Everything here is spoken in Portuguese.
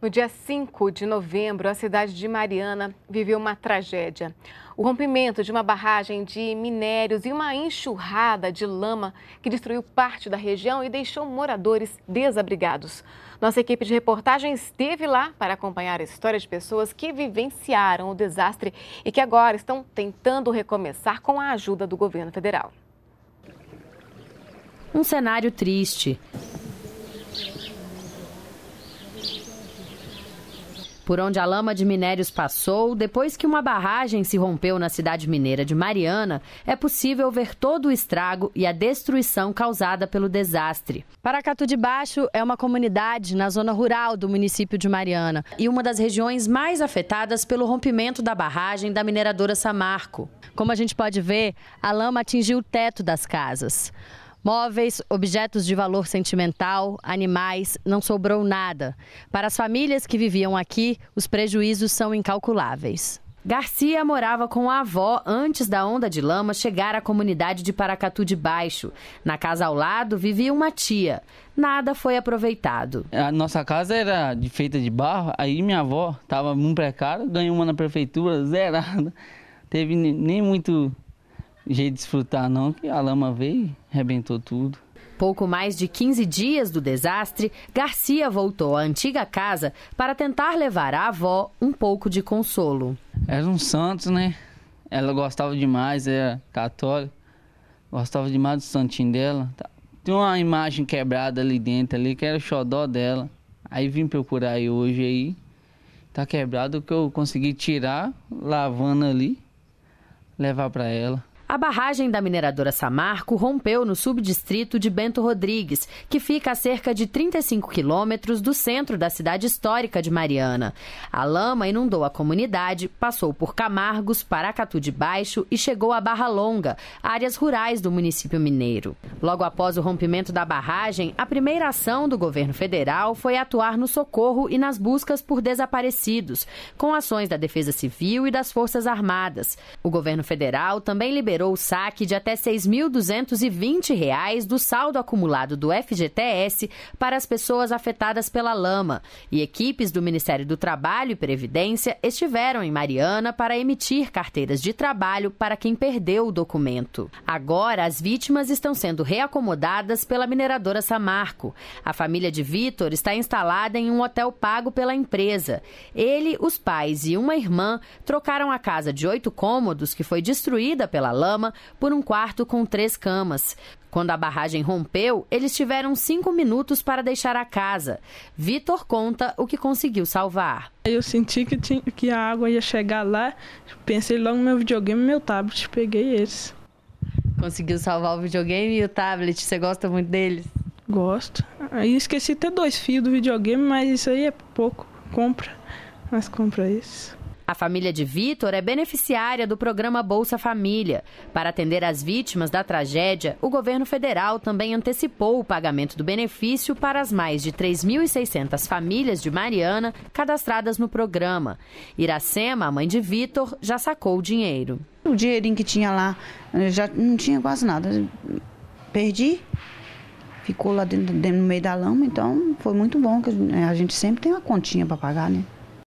No dia 5 de novembro, a cidade de Mariana viveu uma tragédia. O rompimento de uma barragem de minérios e uma enxurrada de lama que destruiu parte da região e deixou moradores desabrigados. Nossa equipe de reportagem esteve lá para acompanhar a história de pessoas que vivenciaram o desastre e que agora estão tentando recomeçar com a ajuda do governo federal. Um cenário triste. por onde a lama de minérios passou, depois que uma barragem se rompeu na cidade mineira de Mariana, é possível ver todo o estrago e a destruição causada pelo desastre. Paracatu de Baixo é uma comunidade na zona rural do município de Mariana e uma das regiões mais afetadas pelo rompimento da barragem da mineradora Samarco. Como a gente pode ver, a lama atingiu o teto das casas. Móveis, objetos de valor sentimental, animais, não sobrou nada. Para as famílias que viviam aqui, os prejuízos são incalculáveis. Garcia morava com a avó antes da onda de lama chegar à comunidade de Paracatu de Baixo. Na casa ao lado vivia uma tia. Nada foi aproveitado. A nossa casa era feita de barro, aí minha avó estava muito precária, ganhou uma na prefeitura, zerada. Teve nem muito jeito de desfrutar não, que a lama veio, arrebentou tudo. Pouco mais de 15 dias do desastre, Garcia voltou à antiga casa para tentar levar à avó um pouco de consolo. Era um santo, né? Ela gostava demais, era católica, gostava demais do santinho dela. Tá. Tem uma imagem quebrada ali dentro, ali, que era o xodó dela. Aí vim procurar aí hoje aí. Tá quebrado que eu consegui tirar, lavando ali, levar para ela. A barragem da mineradora Samarco rompeu no subdistrito de Bento Rodrigues, que fica a cerca de 35 quilômetros do centro da cidade histórica de Mariana. A lama inundou a comunidade, passou por Camargos, Paracatu de Baixo e chegou a Barra Longa, áreas rurais do município mineiro. Logo após o rompimento da barragem, a primeira ação do governo federal foi atuar no socorro e nas buscas por desaparecidos, com ações da Defesa Civil e das Forças Armadas. O governo federal também liberou liberou o saque de até R$ 6.220 do saldo acumulado do FGTS para as pessoas afetadas pela lama. E equipes do Ministério do Trabalho e Previdência estiveram em Mariana para emitir carteiras de trabalho para quem perdeu o documento. Agora, as vítimas estão sendo reacomodadas pela mineradora Samarco. A família de Vitor está instalada em um hotel pago pela empresa. Ele, os pais e uma irmã trocaram a casa de oito cômodos que foi destruída pela lama Lama por um quarto com três camas. Quando a barragem rompeu, eles tiveram cinco minutos para deixar a casa. Vitor conta o que conseguiu salvar. Eu senti que, tinha, que a água ia chegar lá, pensei logo no meu videogame e meu tablet, peguei eles. Conseguiu salvar o videogame e o tablet, você gosta muito deles? Gosto. Aí esqueci até dois fios do videogame, mas isso aí é pouco. Compra, mas compra isso. A família de Vitor é beneficiária do programa Bolsa Família. Para atender as vítimas da tragédia, o governo federal também antecipou o pagamento do benefício para as mais de 3.600 famílias de Mariana cadastradas no programa. Iracema, a mãe de Vitor, já sacou o dinheiro. O dinheirinho que tinha lá, eh, já não tinha quase nada. Perdi, ficou lá dentro, dentro no meio da lama, então foi muito bom, que a gente né, sempre tem uma continha para pagar, né?